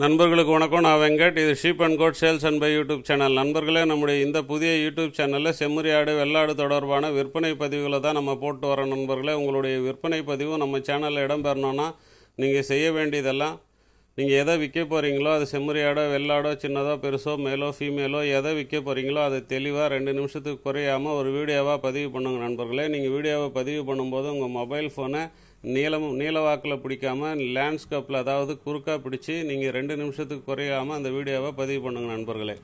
நண்பர்களுக்கு வணக்கம் நான் வெங்கட் இது sheep and goat sales and buy YouTube channel நண்பர்களே நம்முடைய இந்த புதிய யூடியூப் சேனலில் செம்மறி ஆடு வெள்ளாடு தொடர்பான விற்பனை பதிவுகளை தான் நம்ம போட்டு வரோம் நண்பர்களே உங்களுடைய விற்பனை பதிவும் நம்ம சேனலில் இடம்பெறணும்னா நீங்கள் செய்ய வேண்டியதெல்லாம் நீங்கள் எதை விற்க போகிறீங்களோ அது செம்மறியாடோ வெள்ளாடோ சின்னதோ பெருசோ மேலோ ஃபீமேலோ எதை விற்க போகிறீங்களோ அதை தெளிவாக ரெண்டு நிமிஷத்துக்கு குறையாமல் ஒரு வீடியோவாக பதிவு பண்ணுங்கள் நண்பர்களே நீங்கள் வீடியோவை பதிவு பண்ணும்போது உங்கள் மொபைல் ஃபோனை நீளம் நீளவாக்கில் பிடிக்காமல் லேண்ட்ஸ்கேப்பில் அதாவது குறுக்காக பிடிச்சி நீங்கள் ரெண்டு நிமிஷத்துக்கு குறையாமல் அந்த வீடியோவை பதிவு பண்ணுங்கள் நண்பர்களே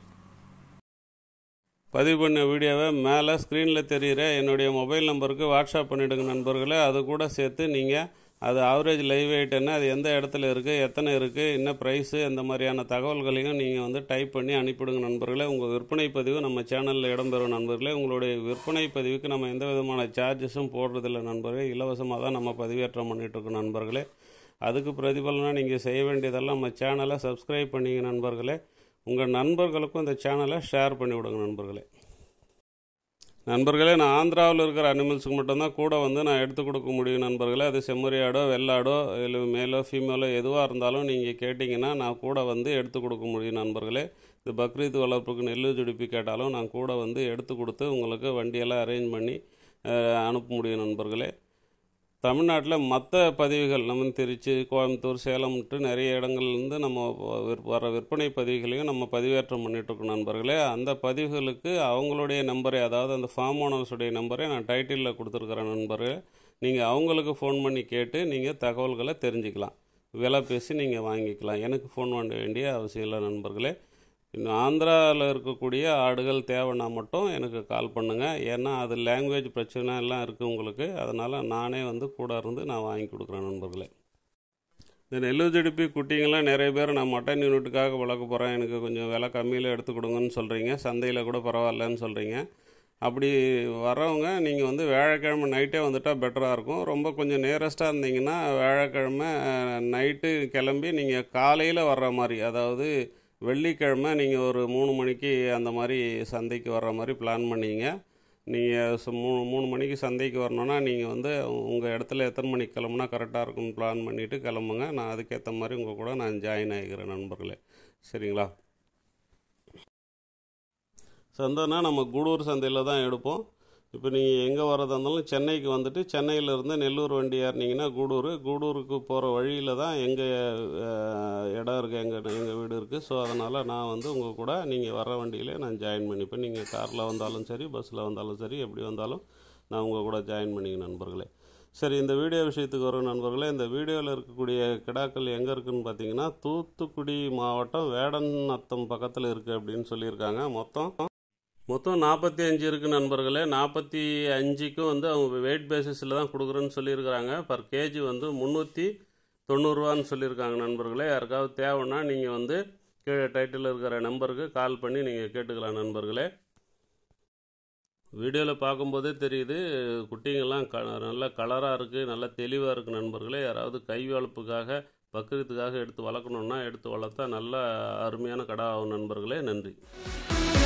பதிவு பண்ண வீடியோவை மேலே ஸ்க்ரீனில் தெரிகிற என்னுடைய மொபைல் நம்பருக்கு வாட்ஸ்அப் பண்ணிவிடுங்க நண்பர்களே அது கூட சேர்த்து நீங்கள் அது ஆவரேஜ் லைவ் வெயிட் என்ன அது எந்த இடத்துல இருக்குது எத்தனை இருக்குது என்ன ப்ரைஸு அந்த மாதிரியான தகவல்களையும் நீங்கள் வந்து டைப் பண்ணி அனுப்பிவிடுங்க நண்பர்களே உங்கள் விற்பனை பதிவு நம்ம சேனலில் இடம்பெறும் நண்பர்களே உங்களுடைய விற்பனை பதிவுக்கு நம்ம எந்த விதமான சார்ஜஸும் போடுறதில்ல நண்பர்களே இலவசமாக தான் நம்ம பதிவேற்றம் பண்ணிகிட்ருக்கோம் நண்பர்களே அதுக்கு பிரதிபலனாக நீங்கள் செய்ய வேண்டியதெல்லாம் நம்ம சேனலை சப்ஸ்கிரைப் பண்ணிங்க நண்பர்களே உங்கள் நண்பர்களுக்கும் இந்த சேனலை ஷேர் பண்ணிவிடுங்க நண்பர்களே நண்பர்களே நான் ஆந்திராவில் இருக்கிற அனிமல்ஸுக்கு மட்டும்தான் கூட வந்து நான் எடுத்து கொடுக்க முடியும் நண்பர்களே அது செம்மறியாடோ வெள்ளாடோ இல்லை மேலோ ஃபீமேலோ எதுவாக இருந்தாலும் நீங்கள் கேட்டிங்கன்னா நான் கூட வந்து எடுத்து கொடுக்க முடியும் நண்பர்களே இது பக்ரீத் வளர்ப்புக்கு நெல் துடிப்பு கேட்டாலும் நான் கூட வந்து எடுத்து கொடுத்து உங்களுக்கு வண்டியெல்லாம் அரேஞ்ச் பண்ணி அனுப்ப முடியும் நண்பர்களே தமிழ்நாட்டில் மற்ற பதிவுகள் நம்ம திருச்சி கோயம்புத்தூர் சேலம்ட்டு நிறைய இடங்கள்லேருந்து நம்ம வர விற்பனை பதிவுகளையும் நம்ம பதிவேற்றம் பண்ணிகிட்ருக்கோம் நண்பர்களே அந்த பதிவுகளுக்கு அவங்களுடைய நம்பரை அதாவது அந்த ஃபார்ம் ஓனர்ஸுடைய நம்பரை நான் டைட்டிலில் கொடுத்துருக்குறேன் நண்பர்கள் நீங்கள் அவங்களுக்கு ஃபோன் பண்ணி கேட்டு நீங்கள் தகவல்களை தெரிஞ்சுக்கலாம் விலை பேசி நீங்கள் வாங்கிக்கலாம் எனக்கு ஃபோன் பண்ண வேண்டிய அவசியம் இல்லை நண்பர்களே இன்னும் ஆந்திராவில் இருக்கக்கூடிய ஆடுகள் தேவைன்னா மட்டும் எனக்கு கால் பண்ணுங்கள் ஏன்னா அது லாங்குவேஜ் பிரச்சனை எல்லாம் இருக்குது உங்களுக்கு அதனால் நானே வந்து கூட இருந்து நான் வாங்கி கொடுக்குறேன் நண்பர்களே இந்த நெல்லு ஜெடுப்பி குட்டிங்கெல்லாம் நிறைய பேர் நான் மட்டன் யூனிட்டுக்காக வளர்க்க போகிறேன் எனக்கு கொஞ்சம் விலை கம்மியில் எடுத்து கொடுங்கன்னு சொல்கிறீங்க சந்தையில் கூட பரவாயில்லன்னு சொல்கிறீங்க அப்படி வரவங்க நீங்கள் வந்து வியாழக்கிழமை நைட்டே வந்துட்டால் பெட்டராக இருக்கும் ரொம்ப கொஞ்சம் நேரஸ்ட்டாக இருந்தீங்கன்னா வியாழக்கிழமை நைட்டு கிளம்பி நீங்கள் காலையில் வர்ற மாதிரி அதாவது வெள்ளிக்கிழமை நீங்கள் ஒரு மூணு மணிக்கு அந்த மாதிரி சந்தைக்கு வர்ற மாதிரி பிளான் பண்ணிங்க நீங்கள் மூணு மூணு மணிக்கு சந்தைக்கு வரணுன்னா நீங்கள் வந்து உங்கள் இடத்துல எத்தனை மணிக்கு கிளம்புனா கரெக்டாக இருக்கும்னு பிளான் பண்ணிவிட்டு கிளம்புங்க நான் அதுக்கேற்ற மாதிரி உங்கள் கூட நான் ஜாயின் ஆகிக்கிறேன் நண்பர்களே சரிங்களா சந்தைன்னா நம்ம குடூர் சந்தையில் தான் எடுப்போம் இப்போ நீங்கள் எங்கே வரதா இருந்தாலும் சென்னைக்கு வந்துட்டு இருந்து நெல்லூர் வண்டி ஏறினீங்கன்னா கூடூர் கூடூருக்கு போகிற வழியில் தான் எங்கள் இடம் இருக்குது எங்கள் எங்கள் வீடு இருக்குது ஸோ அதனால் நான் வந்து உங்கள் கூட நீங்கள் வர வண்டியிலே நான் ஜாயின் பண்ணிப்பேன் நீங்கள் காரில் வந்தாலும் சரி பஸ்ஸில் வந்தாலும் சரி எப்படி வந்தாலும் நான் உங்கள் கூட ஜாயின் பண்ணிங்க நண்பர்களே சரி இந்த வீடியோ விஷயத்துக்கு வரும் நண்பர்களே இந்த வீடியோவில் இருக்கக்கூடிய கிடாக்கள் எங்கே இருக்குதுன்னு பார்த்தீங்கன்னா தூத்துக்குடி மாவட்டம் வேடநத்தம் பக்கத்தில் இருக்குது அப்படின்னு சொல்லியிருக்காங்க மொத்தம் மொத்தம் நாற்பத்தி அஞ்சு இருக்குது நண்பர்களே நாற்பத்தி அஞ்சுக்கும் வந்து அவங்க வெயிட் பேசிஸில் தான் கொடுக்குறேன்னு சொல்லியிருக்கிறாங்க பர் கேஜி வந்து முந்நூற்றி தொண்ணூறுரூவான்னு சொல்லியிருக்காங்க நண்பர்களே யாருக்காவது தேவைன்னா நீங்கள் வந்து கீழே டைட்டில் இருக்கிற நம்பருக்கு கால் பண்ணி நீங்கள் கேட்டுக்கலாம் நண்பர்களே வீடியோவில் பார்க்கும்போதே தெரியுது குட்டிங்கெல்லாம் க நல்ல கலராக இருக்குது நல்ல தெளிவாக இருக்குது நண்பர்களே யாராவது கை வளர்ப்புக்காக பக்கிரத்துக்காக எடுத்து வளர்க்கணுன்னா எடுத்து வளர்த்தா நல்ல அருமையான கடை ஆகும் நண்பர்களே நன்றி